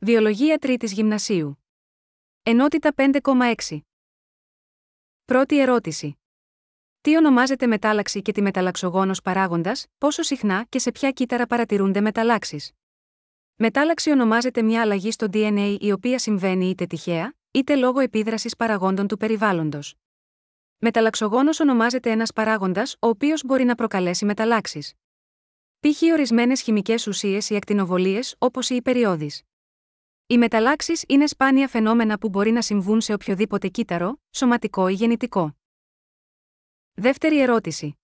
Βιολογία τρίτης γυμνασίου. Ενότητα 5,6. Πρώτη ερώτηση. Τι ονομάζεται μετάλλαξη και τη μεταλλαξογόνος παράγοντας, πόσο συχνά και σε ποια κύτταρα παρατηρούνται μεταλλάξεις. Μετάλλαξη ονομάζεται μια αλλαγή στο DNA η οποία συμβαίνει είτε τυχαία, είτε λόγω επίδρασης παραγόντων του περιβάλλοντος. Μεταλλαξογόνος ονομάζεται ένας παράγοντας ο οποίος μπορεί να προκαλέσει μεταλλάξεις. Π.χ. ορισμένες χημικές ουσίες ή ακτινοβολίες όπως η οι μεταλλάξεις είναι σπάνια φαινόμενα που μπορεί να συμβούν σε οποιοδήποτε κύτταρο, σωματικό ή γεννητικό. Δεύτερη ερώτηση.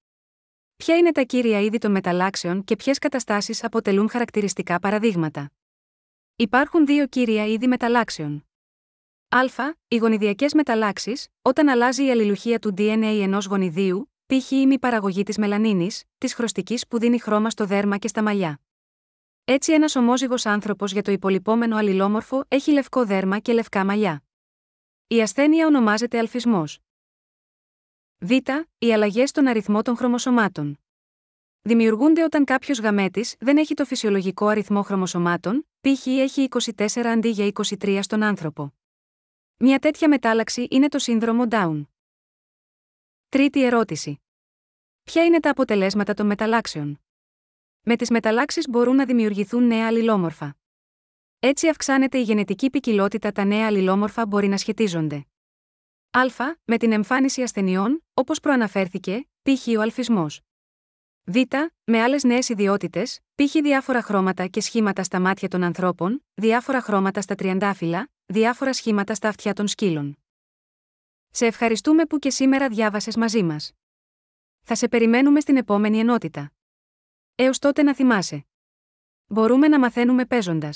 Ποια είναι τα κύρια είδη των μεταλλάξεων και ποιες καταστάσεις αποτελούν χαρακτηριστικά παραδείγματα. Υπάρχουν δύο κύρια είδη μεταλλάξεων. Α. Οι γονιδιακές μεταλλάξεις, όταν αλλάζει η αλληλουχία του DNA ενός γονιδίου, π.χ. η μη παραγωγή της μελανίνης, της χρωστικής που δίνει χρώμα στο δέρμα και στα μαλλιά. Έτσι, ένας ομόζυγος άνθρωπος για το υπολοιπόμενο αλληλόμορφο έχει λευκό δέρμα και λευκά μαλλιά. Η ασθένεια ονομάζεται αλφισμός. Β. Οι αλλαγές στον αριθμό των χρωμοσωμάτων. Δημιουργούνται όταν κάποιος γαμέτης δεν έχει το φυσιολογικό αριθμό χρωμοσωμάτων, π.χ. έχει 24 αντί για 23 στον άνθρωπο. Μια τέτοια μετάλλαξη είναι το σύνδρομο Down. Τρίτη ερώτηση. Ποια είναι τα αποτελέσματα των μεταλλάξεων. Με τις μεταλλάξεις μπορούν να δημιουργηθούν νέα αλληλόμορφα. Έτσι αυξάνεται η γενετική ποικιλότητα, τα νέα αλληλόμορφα μπορεί να σχετίζονται. Α. Με την εμφάνιση ασθενειών, όπως προαναφέρθηκε, π.χ. ο αλφισμός. Β. Με άλλες νέες ιδιότητες, π.χ. διάφορα χρώματα και σχήματα στα μάτια των ανθρώπων, διάφορα χρώματα στα τριαντάφυλλα, διάφορα σχήματα στα αυτιά των σκύλων. Σε ευχαριστούμε που και σήμερα διάβασες μαζί μας. Θα σε περιμένουμε στην επόμενη ενότητα. Έως τότε να θυμάσαι. Μπορούμε να μαθαίνουμε παίζοντας.